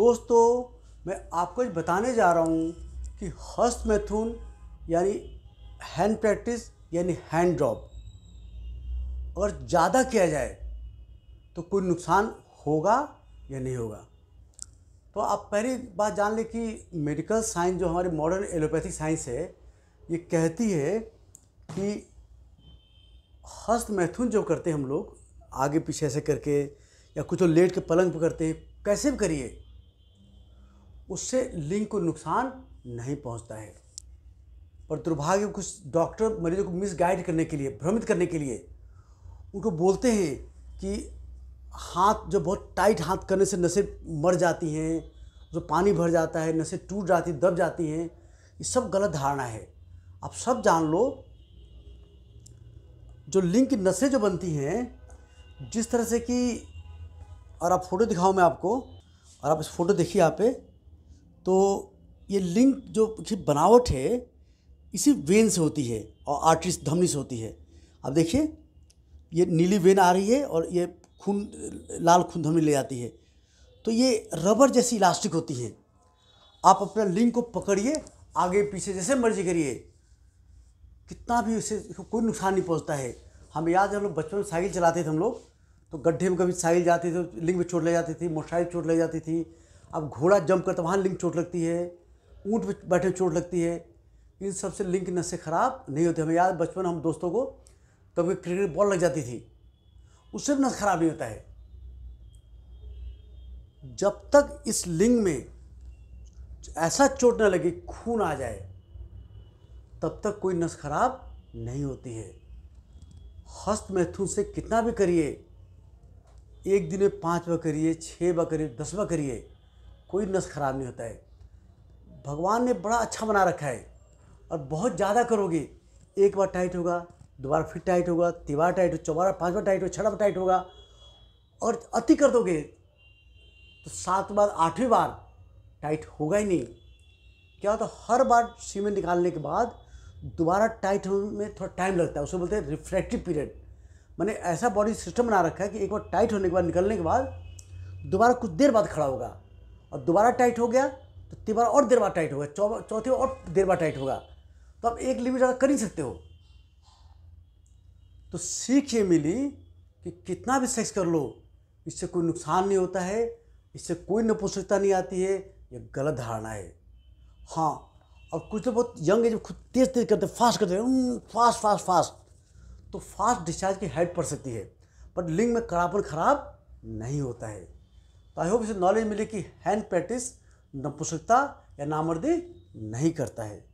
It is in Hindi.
दोस्तों मैं आपको ये बताने जा रहा हूँ कि हस्त मैथुन यानी हैंड प्रैक्टिस यानी हैंड ड्रॉप अगर ज़्यादा किया जाए तो कोई नुकसान होगा या नहीं होगा तो आप पहली बात जान लें कि मेडिकल साइंस जो हमारी मॉडर्न एलोपैथिक साइंस है ये कहती है कि हस्त मैथुन जो करते हैं हम लोग आगे पीछे ऐसे करके या कुछ तो लेट के पलंग पर करते हैं कैसे भी करिए उससे लिंग को नुकसान नहीं पहुंचता है पर दुर्भाग्य कुछ डॉक्टर मरीजों को मिसगाइड करने के लिए भ्रमित करने के लिए उनको बोलते हैं कि हाथ जो बहुत टाइट हाथ करने से नसें मर जाती हैं जो पानी भर जाता है नसें टूट जाती दब जाती हैं ये सब गलत धारणा है आप सब जान लो जो लिंक की नसें जो बनती हैं जिस तरह से कि और आप फ़ोटो दिखाओ मैं आपको और आप इस फोटो देखिए यहाँ पे तो ये लिंक जो बनावट है इसी वेन से होती है और आर्टरी धमनी से होती है अब देखिए ये नीली वेन आ रही है और ये खून लाल खून धमनी ले जाती है तो ये रबर जैसी इलास्टिक होती है आप अपना लिंक को पकड़िए आगे पीछे जैसे मर्जी करिए कितना भी उसे कोई नुकसान नहीं पहुंचता है हम याद है हम लोग बचपन में साइकिल चलाते थे हम लोग तो गड्ढे में कभी साइकिल जाते थे लिंक में चोट ले जाती थी मोटरसाइकिल चोट ले जाती थी अब घोड़ा जंप करता तो वहाँ लिंक चोट लगती है ऊँट पर बैठे चोट लगती है इन सब से लिंक नशे ख़राब नहीं होती हमें याद बचपन हम दोस्तों को कभी क्रिकेट बॉल लग जाती थी उससे भी नस खराब नहीं होता है जब तक इस लिंग में ऐसा चोट न लगे खून आ जाए तब तक कोई नस खराब नहीं होती है हस्त मैथुन से कितना भी करिए एक दिन में पाँच बार करिए छः बार करिए दस बार करिए कोई नस खराब नहीं होता है भगवान ने बड़ा अच्छा बना रखा है और बहुत ज़्यादा करोगे एक बार टाइट होगा दोबारा फिर टाइट होगा बार टाइट हो चौबारा बार टाइट होगा छठा टाइट होगा और अति कर दोगे तो सात बार आठवीं बार टाइट होगा ही नहीं क्या होता तो हर बार सीमेंट निकालने के बाद दोबारा टाइट होने में थोड़ा टाइम लगता है उसे बोलते हैं रिफ्रैक्टिव पीरियड मैंने ऐसा बॉडी सिस्टम बना रखा है कि एक बार टाइट होने के बाद निकलने के बाद दोबारा कुछ देर बाद खड़ा होगा और दोबारा टाइट हो गया तो तीन और देर बार टाइट होगा चौ चौथी बार और देर बार टाइट होगा तो आप एक लिमिट ज़्यादा कर नहीं सकते हो तो सीख ये मिली कि कितना भी सेक्स कर लो इससे कोई नुकसान नहीं होता है इससे कोई नपुंसकता नहीं आती है ये गलत धारणा है हाँ और कुछ लोग तो बहुत यंग एज में खुद तेज़ तेज़ करते फास्ट करते हैं फास्ट फास्ट फास्ट तो फास्ट डिस्चार्ज की हाइट पड़ सकती है पर लिंग में कड़ापन खराब नहीं होता है तो आई होप इसे नॉलेज मिले कि हैंड प्रैक्टिस नपुसकता या नामर्दी नहीं करता है